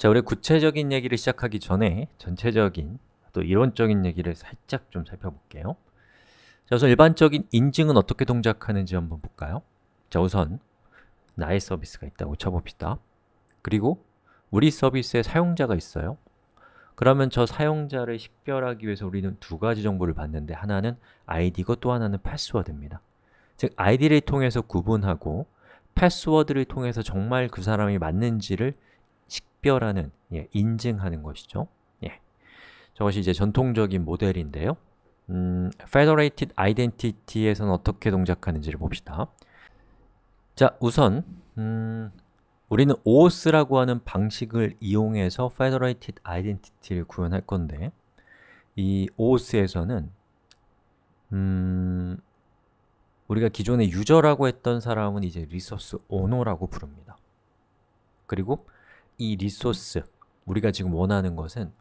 자, 우리 구체적인 얘기를 시작하기 전에 전체적인 또 이론적인 얘기를 살짝 좀 살펴볼게요 자, 우선 일반적인 인증은 어떻게 동작하는지 한번 볼까요? 자, 우선 나의 서비스가 있다고 쳐봅시다 그리고 우리 서비스에 사용자가 있어요 그러면 저 사용자를 식별하기 위해서 우리는 두 가지 정보를 받는데 하나는 아이디고 또 하나는 패스워드입니다 즉, 아이디를 통해서 구분하고 패스워드를 통해서 정말 그 사람이 맞는지를 식별하는, 예, 인증하는 것이죠. 예. 저것이 이제 전통적인 모델인데요. 음, Federated Identity에서는 어떻게 동작하는지를 봅시다. 자, 우선 음, 우리는 OAuth라고 하는 방식을 이용해서 Federated Identity를 구현할 건데 이 OAuth에서는 음, 우리가 기존에 유저라고 했던 사람은 이제 리소스 오너라고 부릅니다. 그리고 이 리소스 우리가 지금 원하는 것은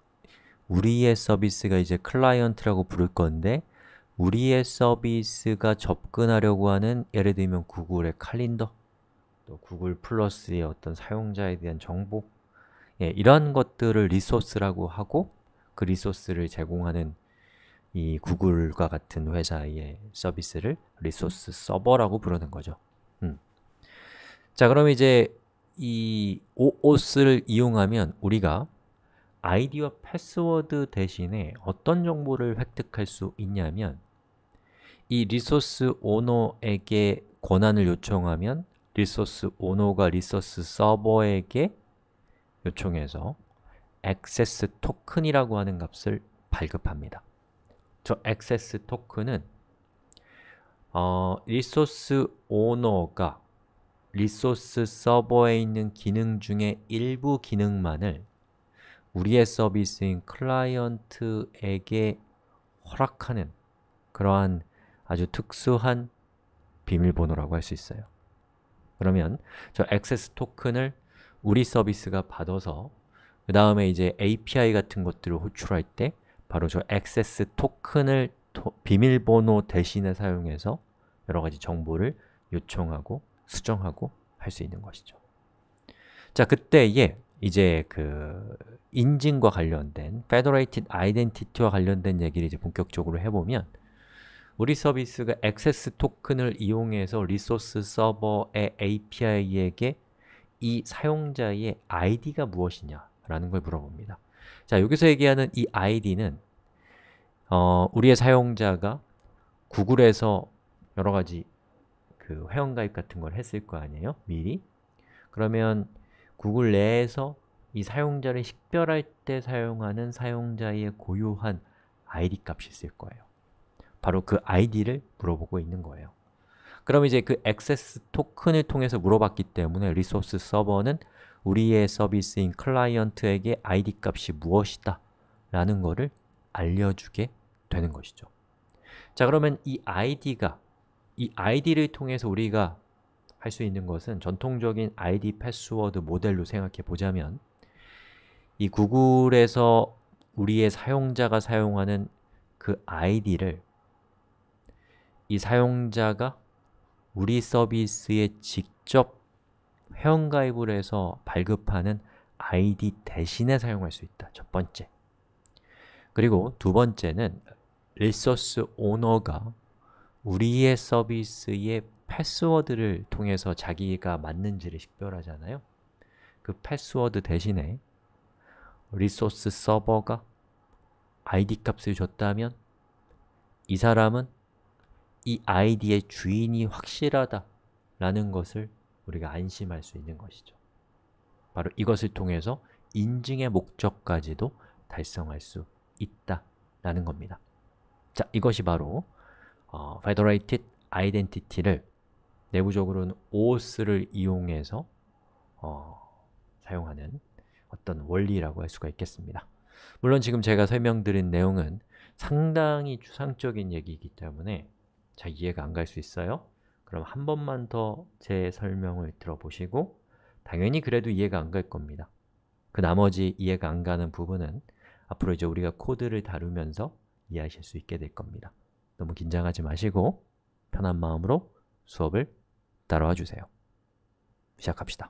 우리의 서비스가 이제 클라이언트라고 부를 건데 우리의 서비스가 접근하려고 하는 예를 들면 구글의 칼린더 또 구글 플러스의 어떤 사용자에 대한 정보 예, 이런 것들을 리소스라고 하고 그 리소스를 제공하는 이 구글과 같은 회사의 서비스를 리소스 서버라고 부르는 거죠 음. 자 그럼 이제 이 OAuth를 이용하면 우리가 아이디와 패스워드 대신에 어떤 정보를 획득할 수 있냐면 이 리소스 오너에게 권한을 요청하면 리소스 오너가 리소스 서버에게 요청해서 액세스 토큰이라고 하는 값을 발급합니다. 저 액세스 토큰은 어, 리소스 오너가 리소스 서버에 있는 기능 중에 일부 기능만을 우리의 서비스인 클라이언트에게 허락하는 그러한 아주 특수한 비밀번호라고 할 수 있어요. 그러면 저 액세스 토큰을 우리 서비스가 받아서 그 다음에 이제 API 같은 것들을 호출할 때 바로 저 액세스 토큰을 토, 비밀번호 대신에 사용해서 여러 가지 정보를 요청하고 수정하고 할 수 있는 것이죠. 자, 그때에 이제 그 인증과 관련된 Federated Identity와 관련된 얘기를 이제 본격적으로 해보면 우리 서비스가 액세스 토큰을 이용해서 리소스 서버의 API에게 이 사용자의 ID가 무엇이냐라는 걸 물어봅니다. 자, 여기서 얘기하는 이 ID는 어, 우리의 사용자가 구글에서 여러 가지 그 회원가입 같은 걸 했을 거 아니에요? 미리? 그러면 구글 내에서 이 사용자를 식별할 때 사용하는 사용자의 고유한 아이디 값이 있을 거예요. 바로 그 아이디를 물어보고 있는 거예요. 그럼 이제 그 액세스 토큰을 통해서 물어봤기 때문에 리소스 서버는 우리의 서비스인 클라이언트에게 아이디 값이 무엇이다 라는 거를 알려주게 되는 것이죠. 자 그러면 이 아이디가 이 아이디를 통해서 우리가 할 수 있는 것은 전통적인 아이디 패스워드 모델로 생각해 보자면 이 구글에서 우리의 사용자가 사용하는 그 아이디를 이 사용자가 우리 서비스에 직접 회원가입을 해서 발급하는 아이디 대신에 사용할 수 있다. 첫 번째. 그리고 두 번째는 리소스 오너가 우리의 서비스의 패스워드를 통해서 자기가 맞는지를 식별하잖아요 그 패스워드 대신에 리소스 서버가 id 값을 줬다면 이 사람은 이 id의 주인이 확실하다 라는 것을 우리가 안심할 수 있는 것이죠 바로 이것을 통해서 인증의 목적까지도 달성할 수 있다 라는 겁니다 자, 이것이 바로 어, federated identity를 내부적으로는 os를 이용해서 어, 사용하는 어떤 원리라고 할 수가 있겠습니다. 물론 지금 제가 설명드린 내용은 상당히 추상적인 얘기이기 때문에 잘 이해가 안 갈 수 있어요. 그럼 한 번만 더 제 설명을 들어보시고 당연히 그래도 이해가 안 갈 겁니다. 그 나머지 이해가 안 가는 부분은 앞으로 이제 우리가 코드를 다루면서 이해하실 수 있게 될 겁니다. 너무 긴장하지 마시고 편한 마음으로 수업을 따라와 주세요. 시작합시다.